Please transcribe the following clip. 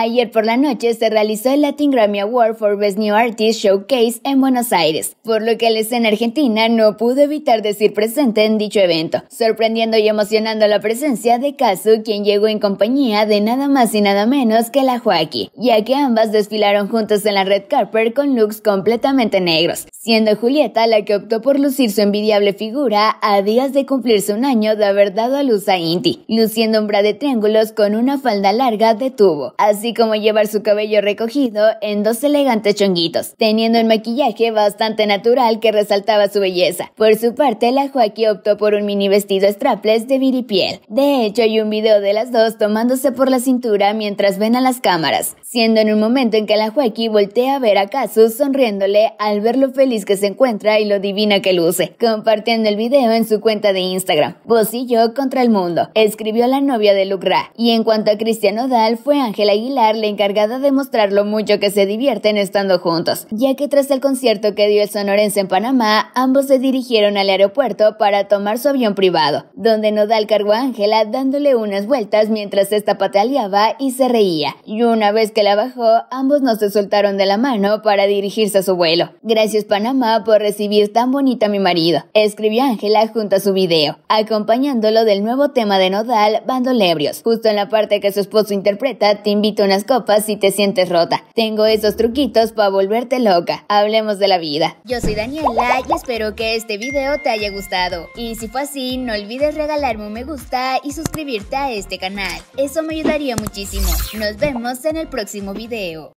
Ayer por la noche se realizó el Latin Grammy Award for Best New Artist Showcase en Buenos Aires, por lo que la escena argentina no pudo evitar decir presente en dicho evento, sorprendiendo y emocionando la presencia de Kazu, quien llegó en compañía de nada más y nada menos que la Joaquí, ya que ambas desfilaron juntas en la red carpet con looks completamente negros, siendo Julieta la que optó por lucir su envidiable figura a días de cumplirse un año de haber dado a luz a Inti, luciendo un bra de triángulos con una falda larga de tubo, así como llevar su cabello recogido en dos elegantes chonguitos, teniendo el maquillaje bastante natural que resaltaba su belleza. Por su parte, la Joaquí optó por un mini vestido strapless de viripiel. De hecho, hay un video de las dos tomándose por la cintura mientras ven a las cámaras, siendo en un momento en que la Joaquí voltea a ver a Casu sonriéndole al ver lo feliz que se encuentra y lo divina que luce, compartiendo el video en su cuenta de Instagram. Vos y yo contra el mundo, escribió la novia de Lucra. Y en cuanto a Cristiano Dal, fue Ángela Aguilar la encargada de mostrar lo mucho que se divierten estando juntos, ya que tras el concierto que dio el sonorense en Panamá, ambos se dirigieron al aeropuerto para tomar su avión privado, donde Nodal cargó a Ángela dándole unas vueltas mientras esta pataleaba y se reía, y una vez que la bajó, ambos no se soltaron de la mano para dirigirse a su vuelo. Gracias Panamá por recibir tan bonita a mi marido, escribió Ángela junto a su video, acompañándolo del nuevo tema de Nodal, Bandolebrios, justo en la parte que su esposo interpreta, te invito unas copas si te sientes rota. Tengo esos truquitos para volverte loca. Hablemos de la vida. Yo soy Daniela y espero que este video te haya gustado. Y si fue así, no olvides regalarme un me gusta y suscribirte a este canal. Eso me ayudaría muchísimo. Nos vemos en el próximo video.